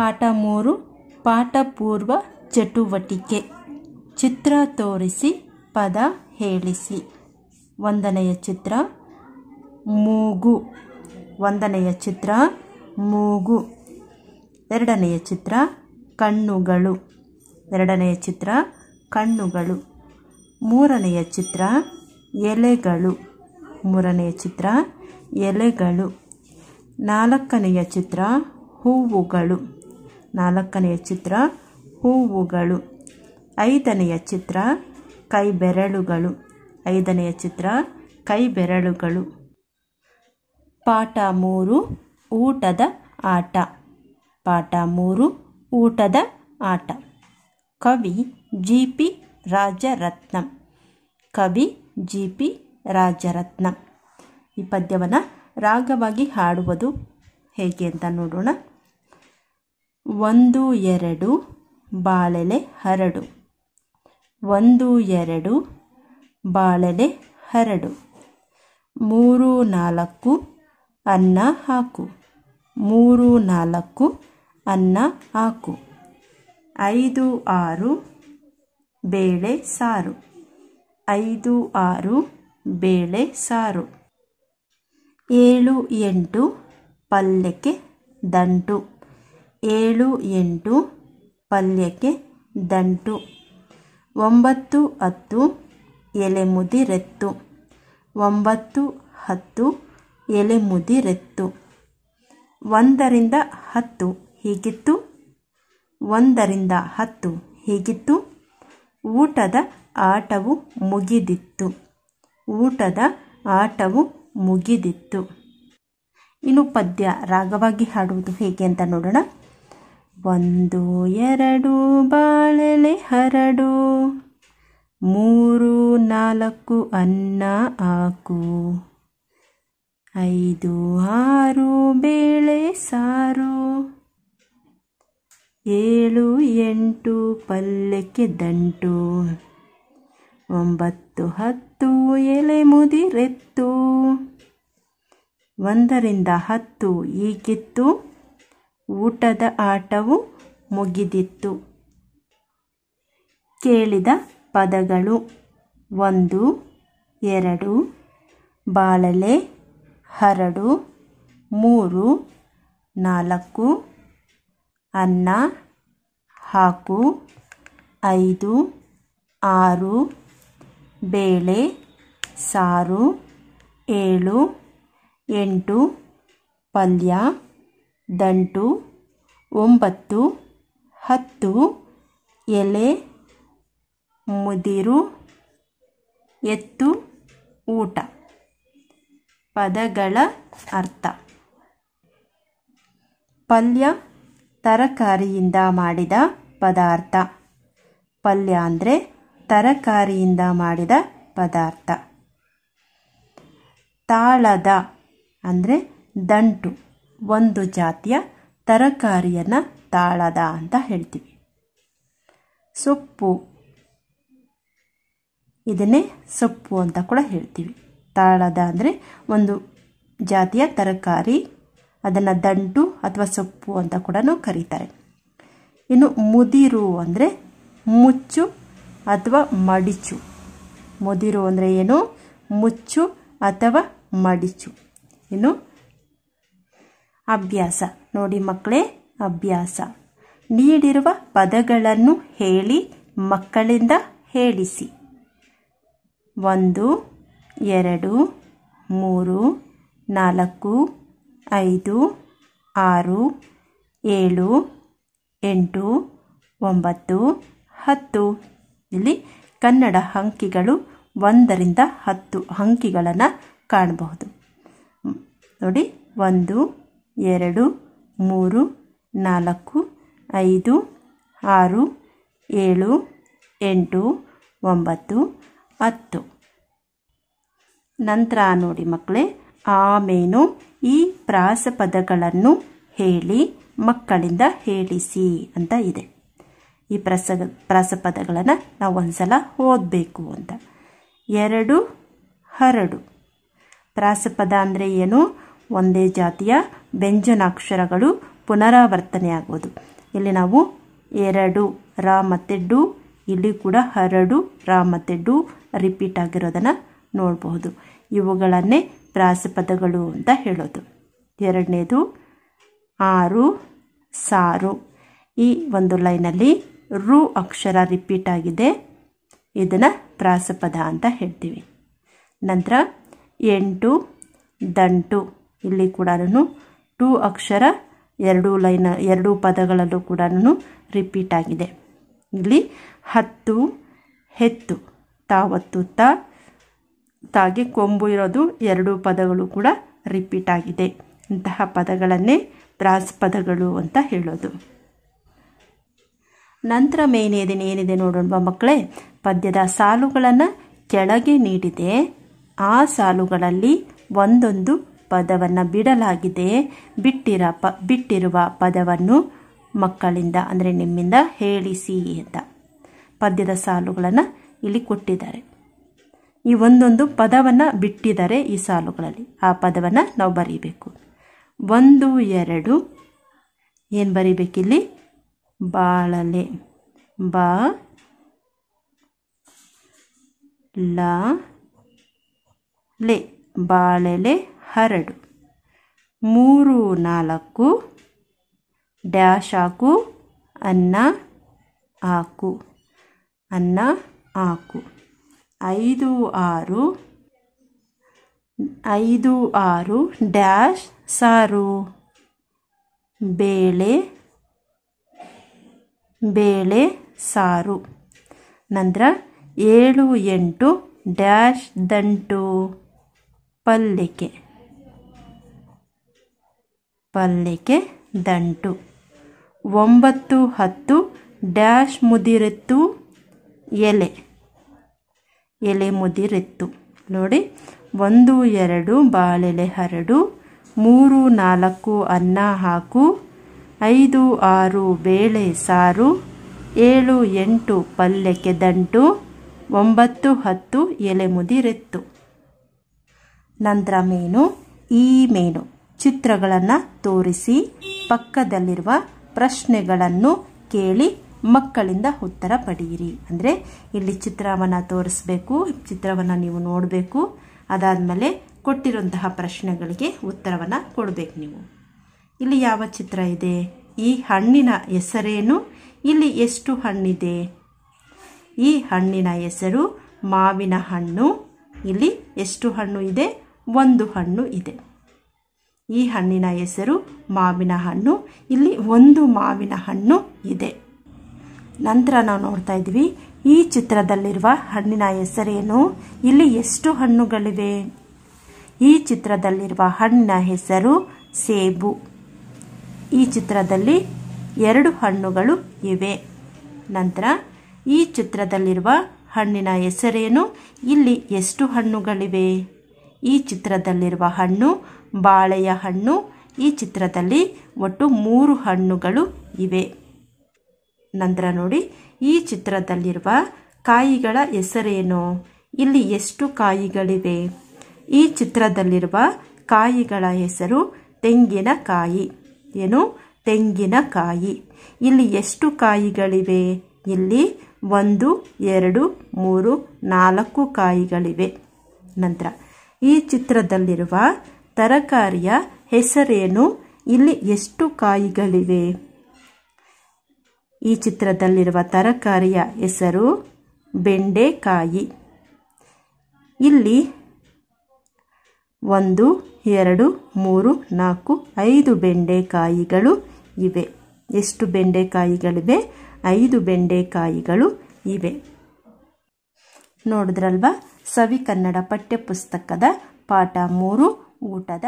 ಪಾಠ ಮೂರು ಪಾಠಪೂರ್ವ ಚಟುವಟಿಕೆ ಚಿತ್ರ ತೋರಿಸಿ ಪದ ಹೇಳಿಸಿ ಒಂದನೆಯ ಚಿತ್ರ ಮೂಗು ಒಂದನೆಯ ಚಿತ್ರ ಮೂಗು ಎರಡನೆಯ ಚಿತ್ರ ಕಣ್ಣುಗಳು ಎರಡನೆಯ ಚಿತ್ರ ಕಣ್ಣುಗಳು ಮೂರನೆಯ ಚಿತ್ರ ಎಲೆಗಳು ಮೂರನೆಯ ಚಿತ್ರ ಎಲೆಗಳು ನಾಲ್ಕನೆಯ ಚಿತ್ರ ಹೂವುಗಳು ನಾಲ್ಕನೆಯ ಚಿತ್ರ ಹೂವುಗಳು ಐದನೆಯ ಚಿತ್ರ ಕೈಬೆರಳುಗಳು ಐದನೆಯ ಚಿತ್ರ ಕೈಬೆರಳುಗಳು ಪಾಠ ಮೂರು ಊಟದ ಆಟ ಪಾಠ ಮೂರು ಊಟದ ಆಟ ಕವಿ ಜಿ ಪಿ ರಾಜರತ್ನಂ ಕವಿ ಜಿ ಪಿ ರಾಜರತ್ನಂ ಈ ಪದ್ಯವನ್ನು ರಾಗವಾಗಿ ಹಾಡುವುದು ಹೇಗೆ ಅಂತ ನೋಡೋಣ ಒಂದು ಎರಡು ಬಾಳೆಲೆ ಹರಡು ಒಂದು ಎರಡು ಬಾಳೆಲೆ ಹರಡು ಮೂರು ನಾಲ್ಕು ಅನ್ನ ಹಾಕು ಮೂರು ನಾಲ್ಕು ಅನ್ನ ಹಾಕು ಐದು ಆರು ಬೇಳೆ ಸಾರು ಐದು ಆರು ಬೇಳೆ ಸಾರು ಏಳು ಎಂಟು ಪಲ್ಯಕ್ಕೆ ದಂಟು ಏಳು ಎಂಟು ಪಲ್ಯಕ್ಕೆ ದಂಟು ಒಂಬತ್ತು ಹತ್ತು ಎಲೆಮುದಿ ರೆತ್ತು ಒಂಬತ್ತು ಹತ್ತು ಎಲೆಮುದಿ ರೆತ್ತು ಒಂದರಿಂದ ಹತ್ತು ಹೀಗಿತ್ತು ಒಂದರಿಂದ ಹತ್ತು ಹೀಗಿತ್ತು ಊಟದ ಆಟವು ಮುಗಿದಿತ್ತು ಊಟದ ಆಟವು ಮುಗಿದಿತ್ತು ಇನ್ನು ಪದ್ಯ ರಾಗವಾಗಿ ಹಾಡುವುದು ಹೇಗೆ ಅಂತ ನೋಡೋಣ ಒಂದು ಎರಡು ಬಾಳೆಲೆ ಹರಡು ಮೂರು ನಾಲ್ಕು ಅನ್ನ ಹಾಕು ಐದು ಆರು ಬೇಳೆ ಸಾರು ಏಳು ಎಂಟು ಪಲ್ಲಕ್ಕೆ ದಂಟು ಒಂಬತ್ತು ಹತ್ತು ಎಲೆ ಮುದಿರೆತ್ತು ಒಂದರಿಂದ ಹತ್ತು ಈಗಿತ್ತು ಊಟದ ಆಟವು ಮುಗಿದಿತ್ತು ಕೇಳಿದ ಪದಗಳು ಒಂದು ಎರಡು ಬಾಳಲೆ ಹರಡು ಮೂರು ನಾಲ್ಕು ಅನ್ನ ಹಾಕು ಐದು ಆರು ಬೇಳೆ ಸಾರು ಏಳು ಎಂಟು ಪಲ್ಯ ದಂಟು ಒಂಬತ್ತು ಹತ್ತು ಎಲೆ ಮುದಿರು ಎತ್ತು ಊಟ ಪದಗಳ ಅರ್ಥ ಪಲ್ಯ ತರಕಾರಿಯಿಂದ ಮಾಡಿದ ಪದಾರ್ಥ ಪಲ್ಯ ಅಂದರೆ ತರಕಾರಿಯಿಂದ ಮಾಡಿದ ಪದಾರ್ಥ ತಾಳದ ಅಂದರೆ ದಂಟು ಒಂದು ಜಾತಿಯ ತರಕಾರಿಯನ್ನು ತಾಳದ ಅಂತ ಹೇಳ್ತೀವಿ ಸೊಪ್ಪು ಇದನ್ನೇ ಸೊಪ್ಪು ಅಂತ ಕೂಡ ಹೇಳ್ತೀವಿ ತಾಳದ ಅಂದರೆ ಒಂದು ಜಾತಿಯ ತರಕಾರಿ ಅದನ್ನು ದಂಟು ಅಥವಾ ಸೊಪ್ಪು ಅಂತ ಕೂಡ ಕರೀತಾರೆ ಇನ್ನು ಮುದಿರು ಅಂದರೆ ಮುಚ್ಚು ಅಥವಾ ಮಡಿಚು ಮುದಿರು ಅಂದರೆ ಏನು ಮುಚ್ಚು ಅಥವಾ ಮಡಿಚು ಇನ್ನು ಅಭ್ಯಾಸ ನೋಡಿ ಮಕ್ಕಳೇ ಅಭ್ಯಾಸ ನೀಡಿರುವ ಪದಗಳನ್ನು ಹೇಳಿ ಮಕ್ಕಳಿಂದ ಹೇಳಿಸಿ ಒಂದು ಎರಡು ಮೂರು ನಾಲ್ಕು ಐದು ಆರು ಏಳು ಎಂಟು ಒಂಬತ್ತು ಹತ್ತು ಇಲ್ಲಿ ಕನ್ನಡ ಅಂಕಿಗಳು ಒಂದರಿಂದ ಹತ್ತು ಅಂಕಿಗಳನ್ನು ಕಾಣಬಹುದು ನೋಡಿ ಒಂದು ಎರಡು ಮೂರು ನಾಲ್ಕು ಐದು ಆರು ಏಳು ಎಂಟು ಒಂಬತ್ತು ಹತ್ತು ನಂತರ ನೋಡಿ ಮಕ್ಕಳೇ ಆಮೇನು ಈ ಪ್ರಾಸ ಪದಗಳನ್ನು ಹೇಳಿ ಮಕ್ಕಳಿಂದ ಹೇಳಿಸಿ ಅಂತ ಇದೆ ಈ ಪ್ರಸ ಪ್ರಾಸಪದಗಳನ್ನು ನಾವು ಒಂದ್ಸಲ ಓದಬೇಕು ಅಂತ ಎರಡು ಹರಡು ಪ್ರಾಸಪದ ಅಂದರೆ ಏನು ಒಂದೇ ಜಾತಿಯ ವ್ಯಂಜನಾಕ್ಷರಗಳು ಪುನರಾವರ್ತನೆಯಾಗುವುದು ಇಲ್ಲಿ ನಾವು ಎರಡು ರ ಮತ್ತೆ ಡು ಇಲ್ಲಿ ಕೂಡ ಹರಡು ರ ಮತ್ತೆ ಡು ರಿಪೀಟ್ ಆಗಿರೋದನ್ನು ನೋಡಬಹುದು ಇವುಗಳನ್ನೇ ಪ್ರಾಸಪದಗಳು ಅಂತ ಹೇಳೋದು ಎರಡನೇದು ಆರು ಸಾರು ಈ ಒಂದು ಲೈನಲ್ಲಿ ರು ಅಕ್ಷರ ರಿಪೀಟ್ ಆಗಿದೆ ಇದನ್ನು ಪ್ರಾಸಪದ ಅಂತ ಹೇಳ್ತೀವಿ ನಂತರ ಎಂಟು ದಂಟು ಇಲ್ಲಿ ಕೂಡ ಟೂ ಅಕ್ಷರ ಎರಡು ಲೈನ್ ಎರಡು ಪದಗಳಲ್ಲೂ ಕೂಡ ರಿಪೀಟ್ ಆಗಿದೆ ಇಲ್ಲಿ ಹತ್ತು ಹೆತ್ತು ತಾವತ್ತು ತ ತಾಗೆ ಕೊಂಬು ಇರೋದು ಎರಡು ಪದಗಳು ಕೂಡ ರಿಪೀಟ್ ಆಗಿದೆ ಇಂತಹ ಪದಗಳನ್ನೇ ತ್ರಾಸ್ ಪದಗಳು ಅಂತ ಹೇಳೋದು ನಂತರ ಮೇನ್ ಏನೇನು ಏನಿದೆ ನೋಡೋಣ ಮಕ್ಕಳೇ ಪದ್ಯದ ಸಾಲುಗಳನ್ನು ಕೆಳಗೆ ನೀಡಿದೆ ಆ ಸಾಲುಗಳಲ್ಲಿ ಒಂದೊಂದು ಪದವನ್ನು ಬಿಡಲಾಗಿದೆ ಬಿಟ್ಟಿರ ಪ ಬಿಟ್ಟಿರುವ ಪದವನ್ನು ಮಕ್ಕಳಿಂದ ಅಂದರೆ ನಿಮ್ಮಿಂದ ಹೇಳಿಸಿ ಅಂತ ಪದ್ಯದ ಸಾಲುಗಳನ್ನು ಇಲ್ಲಿ ಕೊಟ್ಟಿದ್ದಾರೆ ಈ ಒಂದೊಂದು ಪದವನ್ನು ಬಿಟ್ಟಿದ್ದಾರೆ ಈ ಸಾಲುಗಳಲ್ಲಿ ಆ ಪದವನ್ನು ನಾವು ಬರೀಬೇಕು ಒಂದು ಎರಡು ಏನು ಬರೀಬೇಕಿಲ್ಲಿ ಬಾಳಲೆ ಬ ಲ ಲೆ ಬಾಳೆಲೆ ಹರಡು ಮೂರು ನಾಲ್ಕು ಡ್ಯಾಶ್ ಹಾಕು ಅನ್ನ ಹಾಕು ಅನ್ನ ಹಾಕು ಐದು ಆರು ಐದು ಆರು ಡ್ಯಾಶ್ ಸಾರು ಬೇಳೆ ಬೇಳೆ ಸಾರು ನಂತರ ಏಳು ಎಂಟು ಡ್ಯಾಶ್ ದಂಟು ಪಲ್ಲಿಕೆ. ಪಲ್ಯಕ್ಕೆ ದಂಟು ಒಂಬತ್ತು ಹತ್ತು ಡ್ಯಾಶ್ ಮುದಿರೆತ್ತು ಎಲೆ ಎಲೆ ಮುದಿರಿತ್ತು ನೋಡಿ ಒಂದು ಎರಡು ಬಾಳೆಲೆ ಹರಡು ಮೂರು ನಾಲ್ಕು ಅನ್ನ ಹಾಕು ಐದು ಆರು ಬೇಳೆ ಸಾರು ಏಳು ಎಂಟು ಪಲ್ಯಕ್ಕೆ ದಂಟು ಒಂಬತ್ತು ಹತ್ತು ಎಲೆ ಮುದಿರಿತ್ತು ನಂತರ ಮೀನು ಈ ಮೀನು ಚಿತ್ರಗಳನ್ನು ತೋರಿಸಿ ಪಕ್ಕದಲ್ಲಿರುವ ಪ್ರಶ್ನೆಗಳನ್ನು ಕೇಳಿ ಮಕ್ಕಳಿಂದ ಉತ್ತರ ಪಡೆಯಿರಿ ಅಂದರೆ ಇಲ್ಲಿ ಚಿತ್ರವನ್ನು ತೋರಿಸ್ಬೇಕು ಚಿತ್ರವನ್ನು ನೀವು ನೋಡಬೇಕು ಅದಾದಮೇಲೆ ಕೊಟ್ಟಿರುವಂತಹ ಪ್ರಶ್ನೆಗಳಿಗೆ ಉತ್ತರವನ್ನು ಕೊಡಬೇಕು ನೀವು ಇಲ್ಲಿ ಯಾವ ಚಿತ್ರ ಇದೆ ಈ ಹಣ್ಣಿನ ಹೆಸರೇನು ಇಲ್ಲಿ ಎಷ್ಟು ಹಣ್ಣಿದೆ ಈ ಹಣ್ಣಿನ ಹೆಸರು ಮಾವಿನ ಹಣ್ಣು ಇಲ್ಲಿ ಎಷ್ಟು ಹಣ್ಣು ಇದೆ ಒಂದು ಹಣ್ಣು ಇದೆ ಈ ಹಣ್ಣಿನ ಹೆಸರು ಮಾವಿನ ಹಣ್ಣು ಇಲ್ಲಿ ಒಂದು ಮಾವಿನ ಹಣ್ಣು ಇದೆ ನಂತರ ನಾವು ನೋಡ್ತಾ ಇದ್ವಿ ಈ ಚಿತ್ರದಲ್ಲಿರುವ ಹಣ್ಣಿನ ಹೆಸರೇನು ಇಲ್ಲಿ ಎಷ್ಟು ಹಣ್ಣುಗಳಿವೆ ಈ ಚಿತ್ರದಲ್ಲಿರುವ ಹಣ್ಣಿನ ಹೆಸರು ಸೇಬು ಈ ಚಿತ್ರದಲ್ಲಿ ಎರಡು ಹಣ್ಣುಗಳು ಇವೆ ನಂತರ ಈ ಚಿತ್ರದಲ್ಲಿರುವ ಹಣ್ಣಿನ ಹೆಸರೇನು ಇಲ್ಲಿ ಎಷ್ಟು ಹಣ್ಣುಗಳಿವೆ ಈ ಚಿತ್ರದಲ್ಲಿರುವ ಹಣ್ಣು ಬಾಳೆಯ ಹಣ್ಣು ಈ ಚಿತ್ರದಲ್ಲಿ ಒಟ್ಟು ಮೂರು ಹಣ್ಣುಗಳು ಇವೆ ನಂತರ ನೋಡಿ ಈ ಚಿತ್ರದಲ್ಲಿರುವ ಕಾಯಿಗಳ ಹೆಸರೇನು ಇಲ್ಲಿ ಎಷ್ಟು ಕಾಯಿಗಳಿವೆ ಈ ಚಿತ್ರದಲ್ಲಿರುವ ಕಾಯಿಗಳ ಹೆಸರು ತೆಂಗಿನಕಾಯಿ ಏನು ತೆಂಗಿನಕಾಯಿ ಇಲ್ಲಿ ಎಷ್ಟು ಕಾಯಿಗಳಿವೆ ಇಲ್ಲಿ ಒಂದು ಎರಡು ಮೂರು ನಾಲ್ಕು ಕಾಯಿಗಳಿವೆ ನಂತರ ಈ ಚಿತ್ರದಲ್ಲಿರುವ ತರಕಾರಿಯ ಹೆಸರೇನು ಇಲ್ಲಿ ಎಷ್ಟು ಕಾಯಿಗಳಿವೆ ಈ ಚಿತ್ರದಲ್ಲಿರುವ ತರಕಾರಿಯ ಹೆಸರು ಬೆಂಡೆಕಾಯಿ ಇಲ್ಲಿ ಒಂದು ಎರಡು ಮೂರು ನಾಲ್ಕು ಐದು ಬೆಂಡೆಕಾಯಿಗಳು ಇವೆ ಎಷ್ಟು ಬೆಂಡೆಕಾಯಿಗಳಿವೆ ಐದು ಬೆಂಡೆಕಾಯಿಗಳು ಇವೆ ನೋಡಿದ್ರಲ್ವಾ ಸವಿ ಕನ್ನಡ ಪಠ್ಯಪುಸ್ತಕದ ಪಾಠ ಮೂರು ಊಟದ